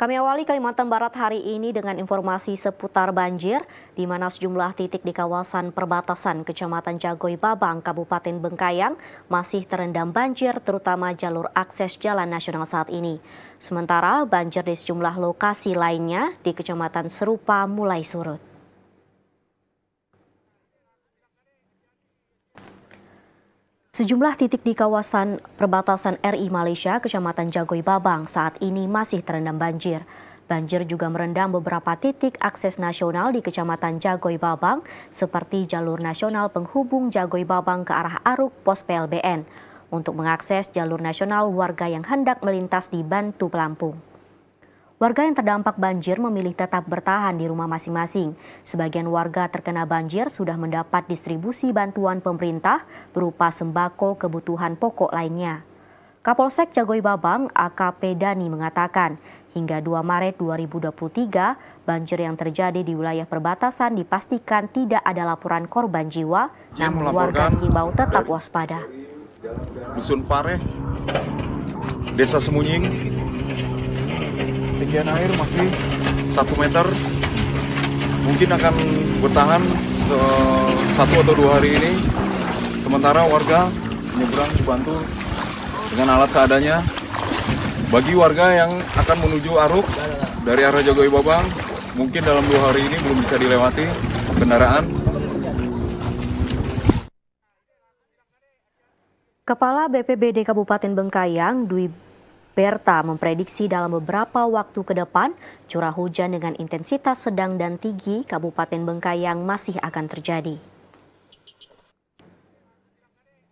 Kami awali Kalimantan Barat hari ini dengan informasi seputar banjir, di mana sejumlah titik di kawasan perbatasan Kecamatan Jagoi Babang, Kabupaten Bengkayang masih terendam banjir, terutama jalur akses jalan nasional saat ini. Sementara banjir di sejumlah lokasi lainnya di Kecamatan Serupa mulai surut. Sejumlah titik di kawasan perbatasan RI Malaysia, Kecamatan Jagoi Babang saat ini masih terendam banjir. Banjir juga merendam beberapa titik akses nasional di Kecamatan Jagoi Babang, seperti jalur nasional penghubung Jagoi Babang ke arah Aruk Pos PLBN. Untuk mengakses jalur nasional, warga yang hendak melintas dibantu pelampung. Warga yang terdampak banjir memilih tetap bertahan di rumah masing-masing. Sebagian warga terkena banjir sudah mendapat distribusi bantuan pemerintah berupa sembako kebutuhan pokok lainnya. Kapolsek Jagoi Babang AKP Dani mengatakan, hingga 2 Maret 2023, banjir yang terjadi di wilayah perbatasan dipastikan tidak ada laporan korban jiwa, namun warga himbau tetap waspada. Dusun Pareh, Desa Semunying, ketinggian air masih satu meter mungkin akan bertahan satu atau dua hari ini sementara warga menyeberang dibantu dengan alat seadanya bagi warga yang akan menuju Aruk dari arah Jagoi Babang mungkin dalam dua hari ini belum bisa dilewati kendaraan Kepala BPBD Kabupaten Bengkayang Dwi Berta memprediksi dalam beberapa waktu ke depan, curah hujan dengan intensitas sedang dan tinggi Kabupaten Bengkayang masih akan terjadi.